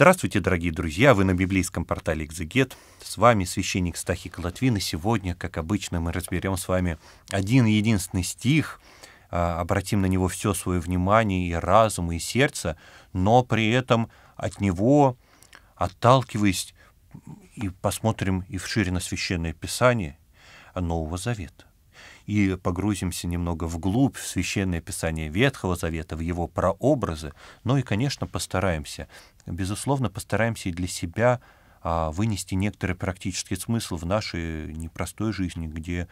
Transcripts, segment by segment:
Здравствуйте, дорогие друзья! Вы на библейском портале «Экзегет». С вами священник Стахик Латвин. И сегодня, как обычно, мы разберем с вами один единственный стих, а, обратим на него все свое внимание и разум, и сердце, но при этом от него, отталкиваясь, и посмотрим и в шире на Священное Писание Нового Завета и погрузимся немного вглубь в священное писание Ветхого Завета, в его прообразы, ну и, конечно, постараемся, безусловно, постараемся и для себя а, вынести некоторый практический смысл в нашей непростой жизни, где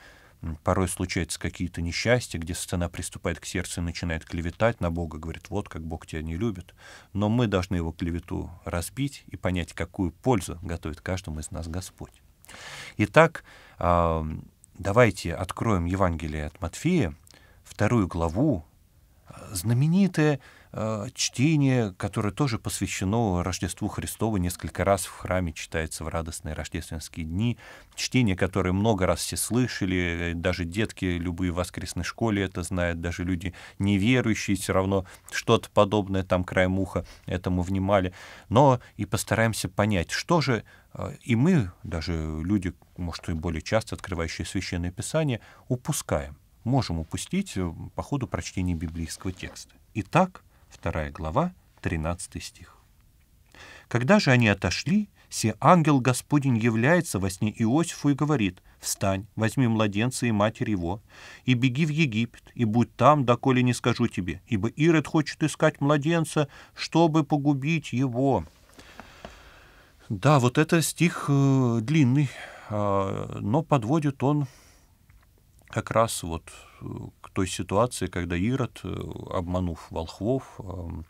порой случаются какие-то несчастья, где сцена приступает к сердцу и начинает клеветать на Бога, говорит, вот как Бог тебя не любит. Но мы должны его клевету разбить и понять, какую пользу готовит каждому из нас Господь. Итак, Давайте откроем Евангелие от Матфея, вторую главу, э, знаменитое Э, чтение, которое тоже посвящено Рождеству Христову, несколько раз в храме читается в радостные рождественские дни. Чтение, которое много раз все слышали, э, даже детки любые в воскресной школе это знают, даже люди неверующие все равно что-то подобное там краем уха этому внимали. Но и постараемся понять, что же э, и мы, даже люди, может, и более часто открывающие Священное Писание, упускаем, можем упустить по ходу прочтения библейского текста. Итак, 2 глава, 13 стих. Когда же они отошли, се ангел Господень является во сне Иосифу и говорит, «Встань, возьми младенца и матерь его, и беги в Египет, и будь там, доколе не скажу тебе, ибо Ирод хочет искать младенца, чтобы погубить его». Да, вот это стих э, длинный, э, но подводит он как раз вот э, той ситуации, когда Ирод, э, обманув волхвов, эм,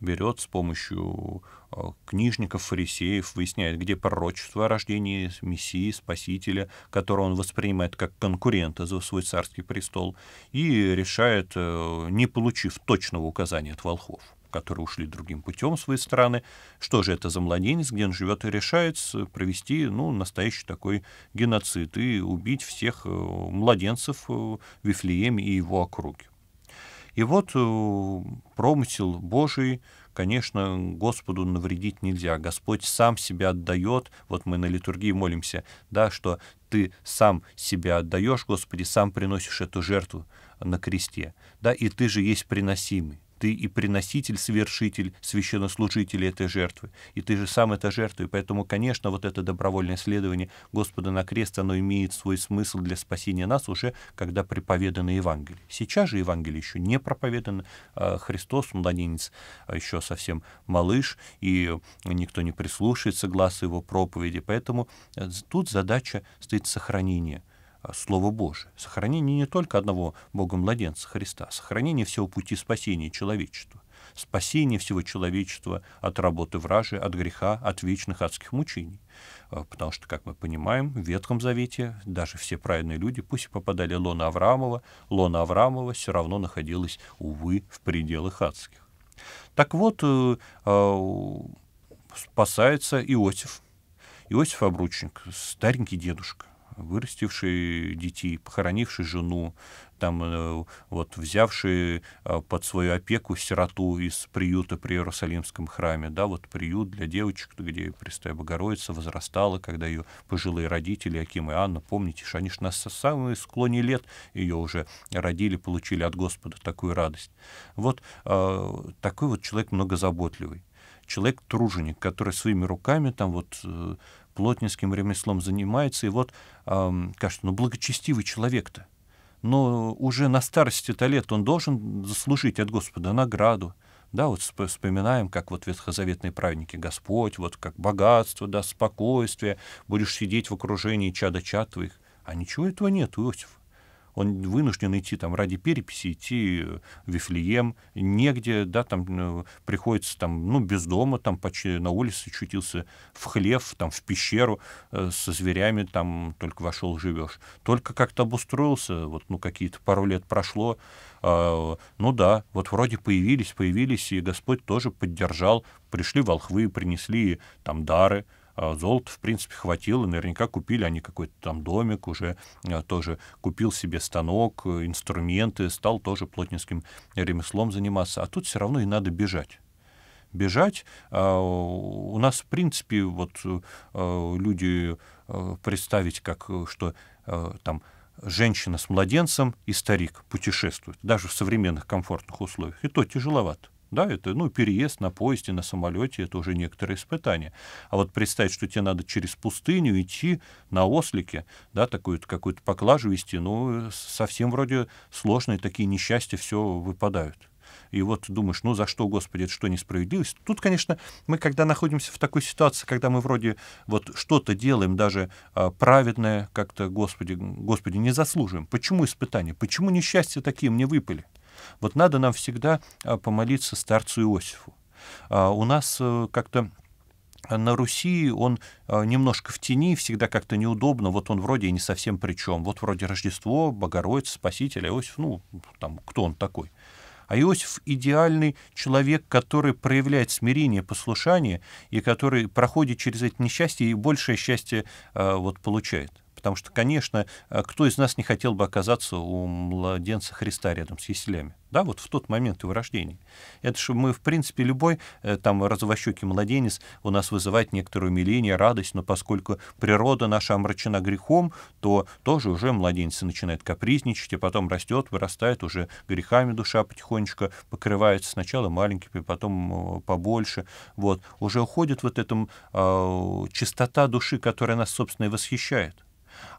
берет с помощью э, книжников, фарисеев, выясняет, где пророчество о рождении Мессии, Спасителя, которое он воспринимает как конкурента за свой царский престол, и решает, э, не получив точного указания от волхвов которые ушли другим путем в свои страны. Что же это за младенец, где он живет, и решает провести ну, настоящий такой геноцид и убить всех э, младенцев в э, Вифлееме и его округе. И вот э, промысел Божий, конечно, Господу навредить нельзя. Господь сам себя отдает. Вот мы на литургии молимся, да, что ты сам себя отдаешь, Господи, сам приносишь эту жертву на кресте, да, и ты же есть приносимый ты и приноситель, совершитель, священнослужитель этой жертвы. И ты же сам эта жертва. И поэтому, конечно, вот это добровольное следование Господа на крест, оно имеет свой смысл для спасения нас уже, когда проповедано Евангелие. Сейчас же Евангелие еще не проповедано. А Христос, младенец, а еще совсем малыш, и никто не прислушается глаз его проповеди. Поэтому э, тут задача стоит сохранение – а, Слово Божие, сохранение не только одного Бога-младенца Христа, сохранение всего пути спасения человечества, спасение всего человечества от работы вражи, от греха, от вечных адских мучений. А, потому что, как мы понимаем, в Ветхом Завете даже все праведные люди, пусть и попадали в лона Авраамова, лона Авраамова все равно находилась, увы, в пределах адских. Так вот, э, а, спасается Иосиф. Иосиф Обручник, старенький дедушка, вырастивший детей, похоронивший жену, там, э, вот, взявший э, под свою опеку сироту из приюта при Иерусалимском храме, да, вот приют для девочек, где Пресвятая Богородица возрастала, когда ее пожилые родители, Аким и Анна, помните, что они же на самые склоне лет ее уже родили, получили от Господа такую радость. Вот э, такой вот человек многозаботливый человек-труженик, который своими руками там вот плотницким ремеслом занимается, и вот, эм, кажется, ну, благочестивый человек-то. Но уже на старости-то лет он должен заслужить от Господа награду. Да, вот вспоминаем, как вот ветхозаветные праведники Господь, вот как богатство, да, спокойствие, будешь сидеть в окружении чада чад твоих. А ничего этого нет у Иосифа он вынужден идти там ради переписи, идти в э, Вифлеем, негде, да, там э, приходится там, ну, без дома, там почти на улице чутился в хлев, там в пещеру э, со зверями, там только вошел, живешь. Только как-то обустроился, вот, ну, какие-то пару лет прошло, а, ну да, вот вроде появились, появились, и Господь тоже поддержал, пришли волхвы, принесли там дары, а, золота, в принципе, хватило. Наверняка купили они какой-то там домик уже, а, тоже купил себе станок, э, инструменты, стал тоже плотницким ремеслом заниматься. А тут все равно и надо бежать бежать. А, у нас, в принципе, вот э, э, люди представить, как что там женщина с младенцем и старик путешествуют, даже в современных комфортных условиях. И то тяжеловато. Да, это ну, переезд на поезде, на самолете, это уже некоторые испытания. А вот представить, что тебе надо через пустыню идти на ослике, да, такую-то какую-то поклажу вести, ну, совсем вроде сложные такие несчастья все выпадают. И вот думаешь, ну за что, Господи, это что несправедливость? Тут, конечно, мы, когда находимся в такой ситуации, когда мы вроде вот что-то делаем, даже а, праведное, как-то, Господи, Господи, не заслуживаем. Почему испытания? Почему несчастья такие мне выпали? Вот надо нам всегда а, помолиться старцу Иосифу. А, у нас э, как-то а, на Руси он немножко в тени, всегда как-то неудобно, вот он вроде и не совсем при чем. Вот вроде Рождество, Богородица, Спаситель, Иосиф, ну, там, кто он такой? А Иосиф — идеальный человек, который проявляет смирение, послушание, и который проходит через эти несчастья и большее счастье вот, получает потому что, конечно, э, кто из нас не хотел бы оказаться у младенца Христа рядом с Еселями? Да, вот в тот момент его рождения. Это же мы, в принципе, любой э, там развощекий младенец у нас вызывает некоторое умиление, радость, но поскольку природа наша омрачена грехом, то тоже уже младенец начинает капризничать, и а потом растет, вырастает уже грехами душа потихонечку покрывается сначала маленькими, потом э, побольше. Вот. Уже уходит вот эта э, чистота души, которая нас, собственно, и восхищает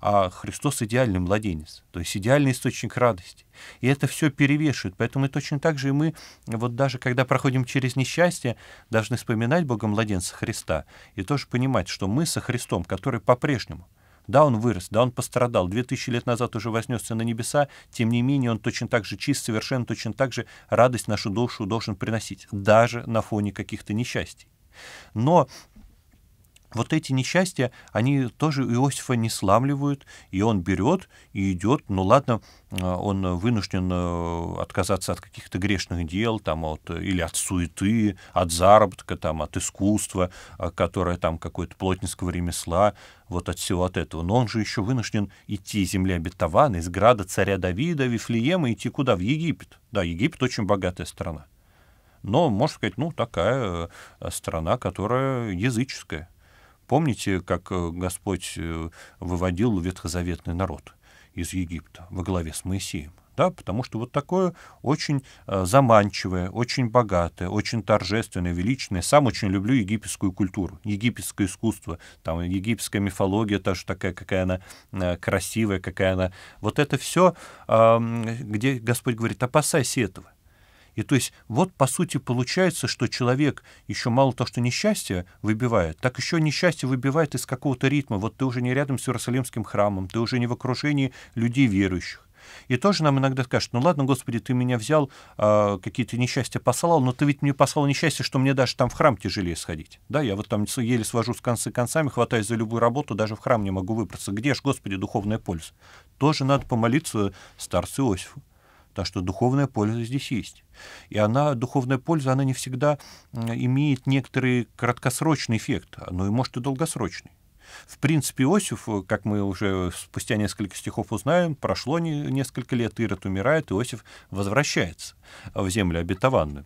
а Христос идеальный младенец, то есть идеальный источник радости. И это все перевешивает. Поэтому и точно так же и мы, вот даже когда проходим через несчастье, должны вспоминать Бога младенца Христа и тоже понимать, что мы со Христом, который по-прежнему да, он вырос, да, он пострадал, две тысячи лет назад уже вознесся на небеса, тем не менее он точно так же чист, совершенно точно так же радость нашу душу должен приносить, даже на фоне каких-то несчастий. Но вот эти несчастья, они тоже Иосифа не сламливают, и он берет и идет. Ну ладно, э, он вынужден э, отказаться от каких-то грешных дел, там, от, или от суеты, от заработка, там, от искусства, э, которое там какое-то плотницкого ремесла, вот от всего от этого. Но он же еще вынужден идти из земли обетованной, из града царя Давида, Вифлеема, идти куда? В Египет. Да, Египет очень богатая страна. Но, можно сказать, ну, такая страна, которая языческая. Помните, как э, Господь э, выводил ветхозаветный народ из Египта во главе с Моисеем? Да, потому что вот такое очень э, заманчивое, очень богатое, очень торжественное, величное. Сам очень люблю египетскую культуру, египетское искусство, там египетская мифология, тоже такая, какая она красивая, какая она. Вот это все, где Господь говорит, опасайся этого. И то есть вот по сути получается, что человек еще мало то, что несчастье выбивает, так еще несчастье выбивает из какого-то ритма. Вот ты уже не рядом с Иерусалимским храмом, ты уже не в окружении людей верующих. И тоже нам иногда скажут, ну ладно, Господи, ты меня взял, э, какие-то несчастья послал, но ты ведь мне послал несчастье, что мне даже там в храм тяжелее сходить. Да, я вот там еле свожу с концы концами, хватаюсь за любую работу, даже в храм не могу выбраться. Где ж, Господи, духовная польза? Тоже надо помолиться старцу Иосифу. Так что духовная польза здесь есть. И она, духовная польза, она не всегда имеет некоторый краткосрочный эффект, но и может и долгосрочный. В принципе, Иосиф, как мы уже спустя несколько стихов узнаем, прошло не, несколько лет, Ирод умирает, Иосиф возвращается в землю обетованную.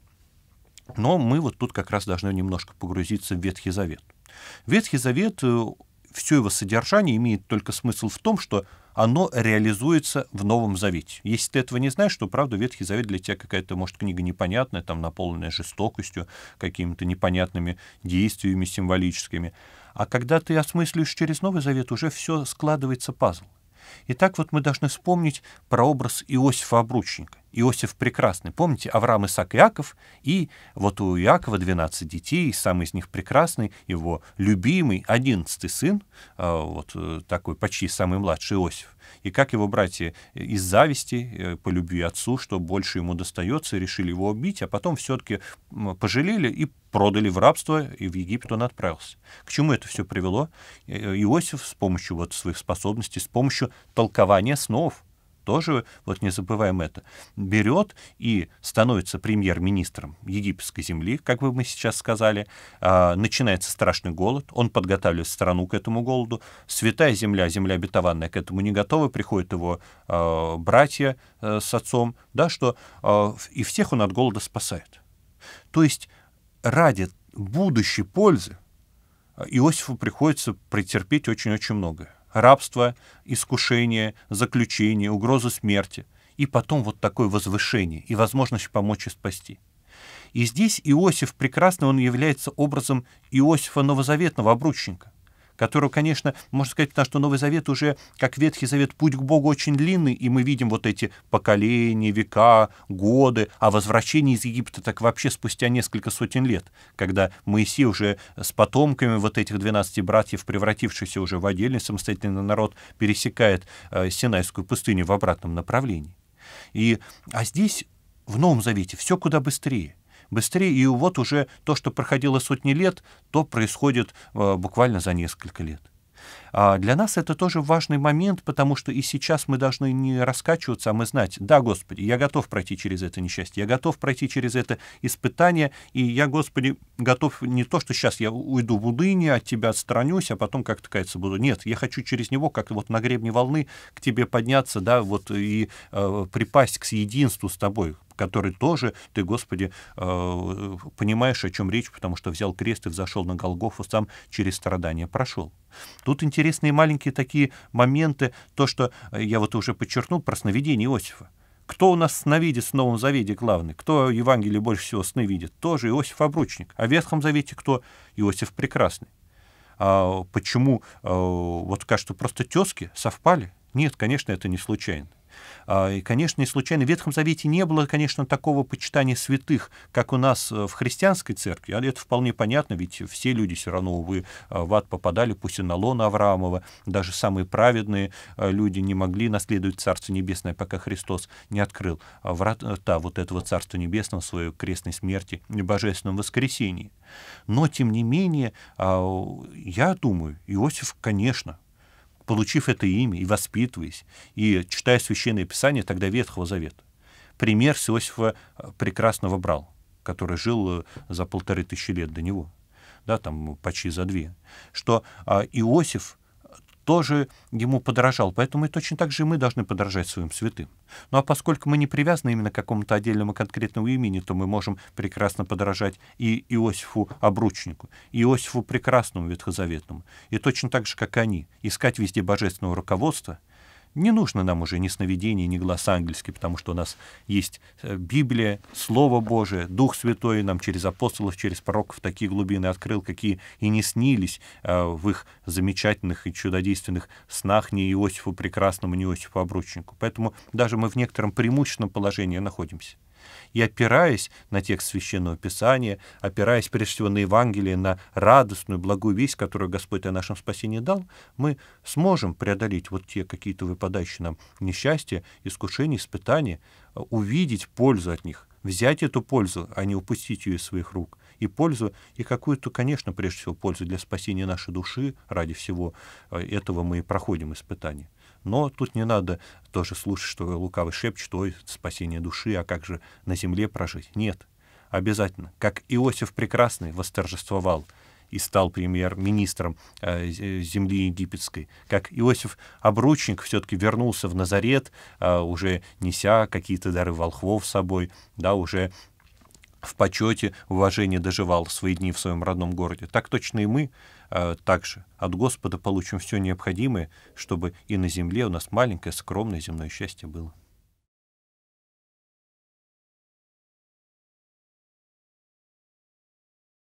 Но мы вот тут как раз должны немножко погрузиться в Ветхий Завет. Ветхий Завет, э, все его содержание имеет только смысл в том, что оно реализуется в Новом Завете. Если ты этого не знаешь, то, правда, Ветхий Завет для тебя какая-то, может, книга непонятная, там, наполненная жестокостью, какими-то непонятными действиями символическими. А когда ты осмыслишь через Новый Завет, уже все складывается пазл. Итак, вот мы должны вспомнить про образ Иосифа Обручника. Иосиф прекрасный. Помните, Авраам, Исаак, Иаков, и вот у Иакова 12 детей, и сам из них прекрасный, его любимый, одиннадцатый сын, а, вот э, такой почти самый младший Иосиф. И как его братья э, из зависти, э, по любви отцу, что больше ему достается, решили его убить, а потом все-таки пожалели и продали в рабство, и в Египет он отправился. К чему это все привело? Иосиф с помощью вот своих способностей, с помощью толкования снов, тоже, вот не забываем это, берет и становится премьер-министром египетской земли, как бы мы сейчас сказали. А, начинается страшный голод, он подготавливает страну к этому голоду. Святая земля, земля обетованная к этому не готова, приходят его а, братья э, с отцом, да, что а, и всех он от голода спасает. То есть ради будущей пользы Иосифу приходится претерпеть очень-очень многое рабство, искушение, заключение, угроза смерти, и потом вот такое возвышение и возможность помочь и спасти. И здесь Иосиф прекрасно, он является образом Иосифа Новозаветного обручника которого, конечно, можно сказать, потому что Новый Завет уже, как Ветхий Завет, путь к Богу очень длинный, и мы видим вот эти поколения, века, годы, а возвращение из Египта так вообще спустя несколько сотен лет, когда Моисей уже с потомками вот этих 12 братьев, превратившихся уже в отдельный самостоятельный народ, пересекает э, Синайскую пустыню в обратном направлении. И, а здесь, в Новом Завете, все куда быстрее быстрее, и вот уже то, что проходило сотни лет, то происходит э, буквально за несколько лет. А для нас это тоже важный момент, потому что и сейчас мы должны не раскачиваться, а мы знать, да, Господи, я готов пройти через это несчастье, я готов пройти через это испытание, и я, Господи, готов не то, что сейчас я уйду в уныние, от Тебя отстранюсь, а потом как-то каяться буду. Нет, я хочу через него как-то вот на гребне волны к Тебе подняться, да, вот и э, припасть к единству с Тобой, который тоже ты, Господи, э, понимаешь, о чем речь, потому что взял крест и взошел на Голгофу сам через страдания. Прошел. Тут интересно интересные маленькие такие моменты, то, что э, я вот уже подчеркнул про сновидение Иосифа. Кто у нас сновидец в Новом Завете главный? Кто в Евангелии больше всего сны видит? Тоже Иосиф Обручник. А в Ветхом Завете кто? Иосиф Прекрасный. А почему? Э, вот кажется, просто тески совпали. Нет, конечно, это не случайно. А, и, конечно, не случайно в Ветхом Завете не было, конечно, такого почитания святых, как у нас э, в христианской церкви. А это вполне понятно, ведь все люди все равно, увы, э, в ад попадали, пусть и на лон Авраамова. Даже самые праведные э, люди не могли наследовать Царство Небесное, пока Христос не открыл врата вот этого Царства Небесного, в своей крестной смерти и божественном воскресении. Но, тем не менее, а, я думаю, Иосиф, конечно, получив это имя и воспитываясь, и читая Священное Писание, тогда Ветхого Завета. Пример с Иосифа э, прекрасного брал, который жил э, за полторы тысячи лет до него, да, там почти за две, что а, Иосиф тоже ему подражал. Поэтому и точно так же мы должны подражать своим святым. Ну а поскольку мы не привязаны именно к какому-то отдельному конкретному имени, то мы можем прекрасно подражать и Иосифу Обручнику, и Иосифу Прекрасному Ветхозаветному, и точно так же, как они, искать везде божественного руководства — не нужно нам уже ни сновидений, ни глаз ангельский, потому что у нас есть э, Библия, Слово Божие, Дух Святой нам через апостолов, через пророков такие глубины открыл, какие и не снились э, в их замечательных и чудодейственных снах не Иосифу Прекрасному, не Иосифу Обручнику. Поэтому даже мы в некотором преимущественном положении находимся. И опираясь на текст Священного Писания, опираясь прежде всего на Евангелие, на радостную, благую весть, которую Господь о нашем спасении дал, мы сможем преодолеть вот те какие-то выпадающие нам несчастья, искушения, испытания, э, увидеть пользу от них, взять эту пользу, а не упустить ее из своих рук, и пользу, и какую-то, конечно, прежде всего, пользу для спасения нашей души, ради всего э, этого мы и проходим испытания. Но тут не надо тоже слушать, что лукавый шепчет, ой, спасение души, а как же на земле прожить? Нет, обязательно. Как Иосиф Прекрасный восторжествовал и стал премьер-министром э, земли египетской, как Иосиф Обручник все-таки вернулся в Назарет, э, уже неся какие-то дары волхвов с собой, да, уже в почете, уважение доживал свои дни в своем родном городе. Так точно и мы а, также от Господа получим все необходимое, чтобы и на земле у нас маленькое скромное земное счастье было.